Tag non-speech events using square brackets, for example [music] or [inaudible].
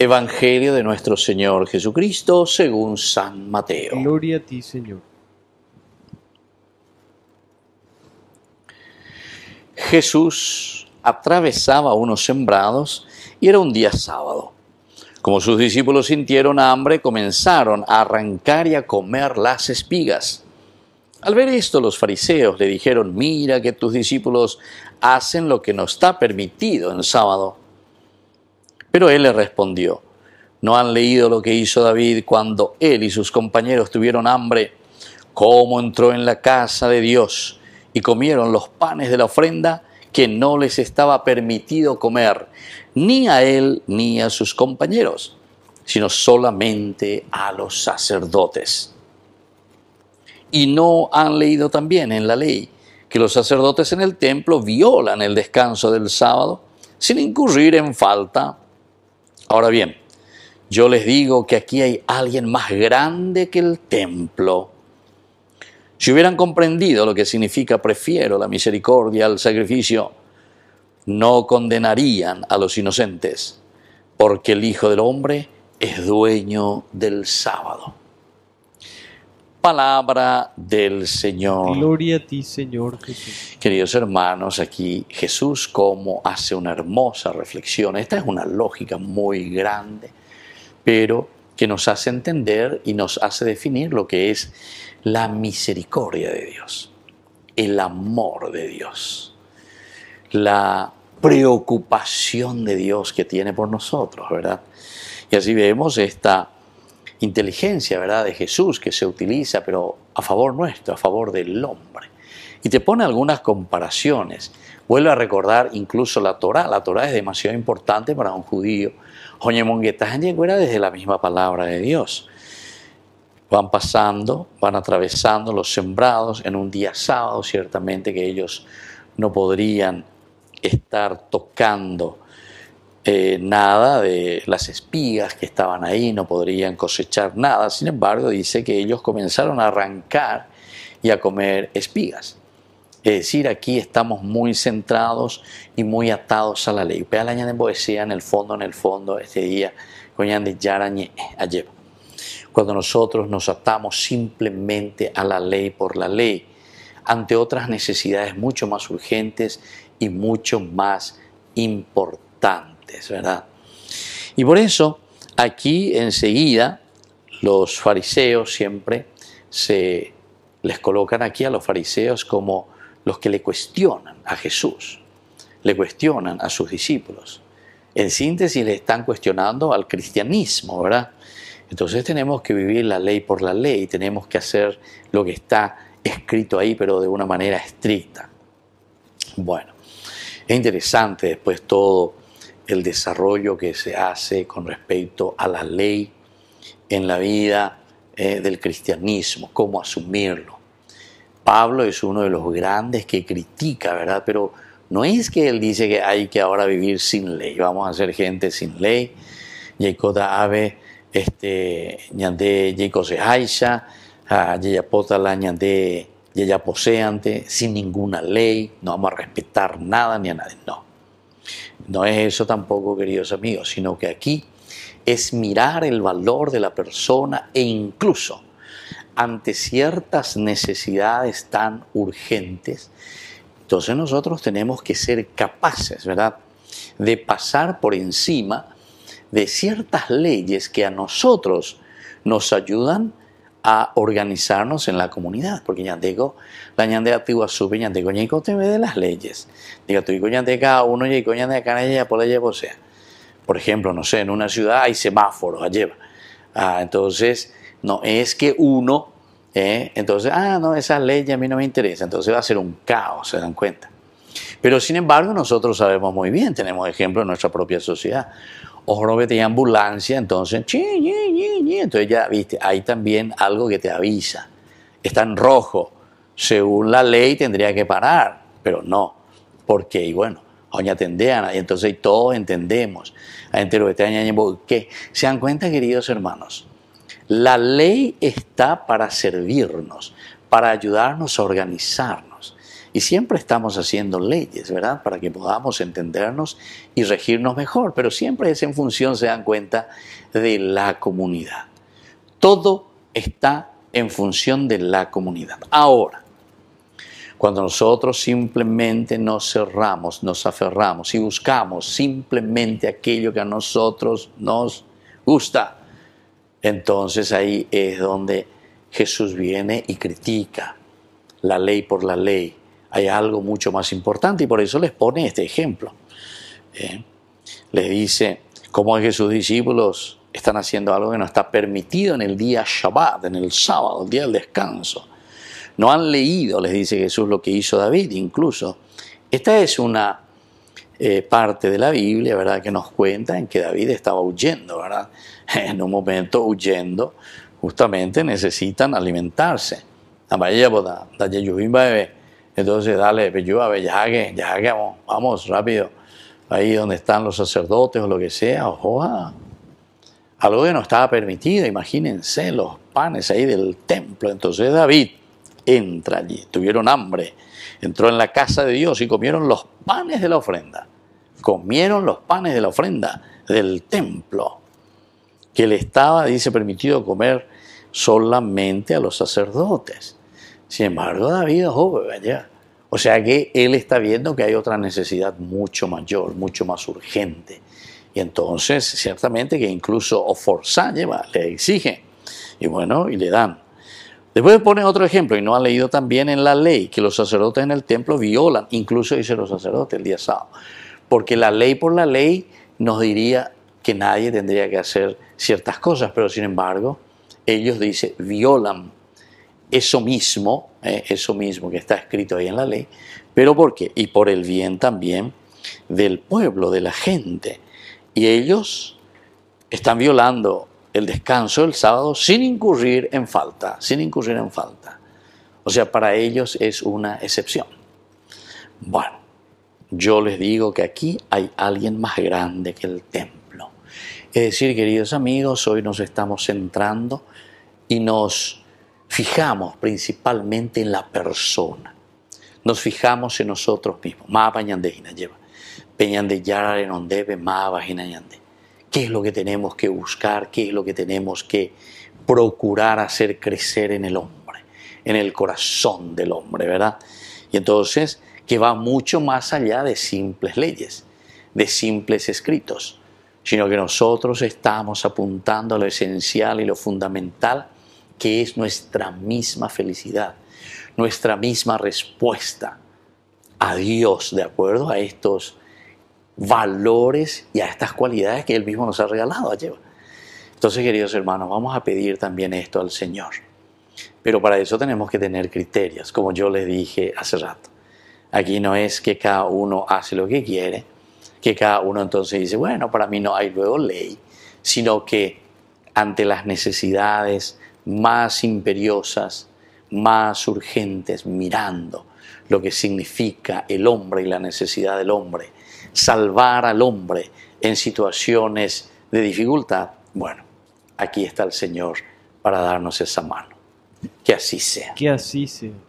Evangelio de nuestro Señor Jesucristo según San Mateo. Gloria a ti, Señor. Jesús atravesaba unos sembrados y era un día sábado. Como sus discípulos sintieron hambre, comenzaron a arrancar y a comer las espigas. Al ver esto, los fariseos le dijeron, mira que tus discípulos hacen lo que no está permitido en sábado. Pero él le respondió, ¿no han leído lo que hizo David cuando él y sus compañeros tuvieron hambre? ¿Cómo entró en la casa de Dios y comieron los panes de la ofrenda que no les estaba permitido comer, ni a él ni a sus compañeros, sino solamente a los sacerdotes? Y no han leído también en la ley que los sacerdotes en el templo violan el descanso del sábado sin incurrir en falta Ahora bien, yo les digo que aquí hay alguien más grande que el templo. Si hubieran comprendido lo que significa prefiero la misericordia al sacrificio, no condenarían a los inocentes, porque el Hijo del Hombre es dueño del sábado palabra del Señor. Gloria a ti, Señor Jesús. Queridos hermanos, aquí Jesús como hace una hermosa reflexión. Esta es una lógica muy grande, pero que nos hace entender y nos hace definir lo que es la misericordia de Dios, el amor de Dios, la preocupación de Dios que tiene por nosotros, ¿verdad? Y así vemos esta inteligencia, ¿verdad?, de Jesús que se utiliza, pero a favor nuestro, a favor del hombre. Y te pone algunas comparaciones. Vuelve a recordar incluso la Torah. La Torah es demasiado importante para un judío. era desde la misma palabra de Dios. Van pasando, van atravesando los sembrados en un día sábado, ciertamente que ellos no podrían estar tocando eh, nada de las espigas que estaban ahí, no podrían cosechar nada. Sin embargo, dice que ellos comenzaron a arrancar y a comer espigas. Es decir, aquí estamos muy centrados y muy atados a la ley. la de poesía en el fondo, en el fondo, este día, Cuando nosotros nos atamos simplemente a la ley por la ley, ante otras necesidades mucho más urgentes y mucho más importantes. ¿verdad? Y por eso aquí enseguida los fariseos siempre se les colocan aquí a los fariseos como los que le cuestionan a Jesús, le cuestionan a sus discípulos. En síntesis le están cuestionando al cristianismo, ¿verdad? Entonces tenemos que vivir la ley por la ley, tenemos que hacer lo que está escrito ahí, pero de una manera estricta. Bueno, es interesante después todo el desarrollo que se hace con respecto a la ley en la vida eh, del cristianismo, cómo asumirlo. Pablo es uno de los grandes que critica, ¿verdad? Pero no es que él dice que hay que ahora vivir sin ley, vamos a ser gente sin ley. Yekota Abe, este, Ñande Yekose de la Ñande sin ninguna ley, no vamos a respetar nada ni a nadie, no. No es eso tampoco, queridos amigos, sino que aquí es mirar el valor de la persona e incluso ante ciertas necesidades tan urgentes, entonces nosotros tenemos que ser capaces, ¿verdad?, de pasar por encima de ciertas leyes que a nosotros nos ayudan a organizarnos en la comunidad, porque ya digo la ñandega antigua sube, ya ñandego te de las leyes. Diga, tú digo cada uno, coña de ñandega por la sea. Por ejemplo, no sé, en una ciudad hay semáforos, allí ah, entonces, no es que uno, eh, entonces, ah, no, esas leyes a mí no me interesa entonces va a ser un caos, se dan cuenta. Pero sin embargo, nosotros sabemos muy bien, tenemos ejemplo en nuestra propia sociedad no vete tenía ambulancia, entonces, entonces ya, viste, hay también algo que te avisa. Está en rojo. Según la ley tendría que parar, pero no. Porque, y bueno, Oña Tendeana, y entonces todos entendemos. que ¿Se dan cuenta, queridos hermanos? La ley está para servirnos, para ayudarnos a organizar y siempre estamos haciendo leyes, ¿verdad? Para que podamos entendernos y regirnos mejor, pero siempre es en función, se dan cuenta, de la comunidad. Todo está en función de la comunidad. Ahora, cuando nosotros simplemente nos cerramos, nos aferramos y buscamos simplemente aquello que a nosotros nos gusta, entonces ahí es donde Jesús viene y critica la ley por la ley, hay algo mucho más importante y por eso les pone este ejemplo. ¿eh? Les dice, ¿cómo es que sus discípulos están haciendo algo que no está permitido en el día Shabbat, en el sábado, el día del descanso? No han leído, les dice Jesús, lo que hizo David incluso. Esta es una eh, parte de la Biblia, ¿verdad?, que nos cuenta en que David estaba huyendo, ¿verdad? [laughs] En un momento huyendo, justamente necesitan alimentarse. boda, entonces, dale, peyúa, pues, bellague, que vamos, vamos rápido. Ahí donde están los sacerdotes o lo que sea, ojoa. Ah. Algo que no estaba permitido, imagínense los panes ahí del templo. Entonces David entra allí, tuvieron hambre, entró en la casa de Dios y comieron los panes de la ofrenda. Comieron los panes de la ofrenda del templo, que le estaba, dice, permitido comer solamente a los sacerdotes. Sin embargo, David es joven, O sea que él está viendo que hay otra necesidad mucho mayor, mucho más urgente. Y entonces, ciertamente que incluso Oforza le exige. Y bueno, y le dan. Después pone otro ejemplo, y no ha leído también en la ley que los sacerdotes en el templo violan, incluso dice los sacerdotes el día sábado. Porque la ley por la ley nos diría que nadie tendría que hacer ciertas cosas, pero sin embargo, ellos dice violan eso mismo, ¿eh? eso mismo que está escrito ahí en la ley, pero ¿por qué? Y por el bien también del pueblo, de la gente. Y ellos están violando el descanso del sábado sin incurrir en falta, sin incurrir en falta. O sea, para ellos es una excepción. Bueno, yo les digo que aquí hay alguien más grande que el templo. Es decir, queridos amigos, hoy nos estamos centrando y nos fijamos principalmente en la persona. Nos fijamos en nosotros mismos. ¿Qué es lo que tenemos que buscar? ¿Qué es lo que tenemos que procurar hacer crecer en el hombre, en el corazón del hombre, verdad? Y entonces, que va mucho más allá de simples leyes, de simples escritos, sino que nosotros estamos apuntando a lo esencial y lo fundamental que es nuestra misma felicidad, nuestra misma respuesta a Dios de acuerdo a estos valores y a estas cualidades que Él mismo nos ha regalado. Ayer. Entonces, queridos hermanos, vamos a pedir también esto al Señor. Pero para eso tenemos que tener criterios, como yo les dije hace rato. Aquí no es que cada uno hace lo que quiere, que cada uno entonces dice, bueno, para mí no hay luego ley, sino que ante las necesidades, más imperiosas, más urgentes, mirando lo que significa el hombre y la necesidad del hombre, salvar al hombre en situaciones de dificultad. Bueno, aquí está el Señor para darnos esa mano. Que así sea. Que así sea.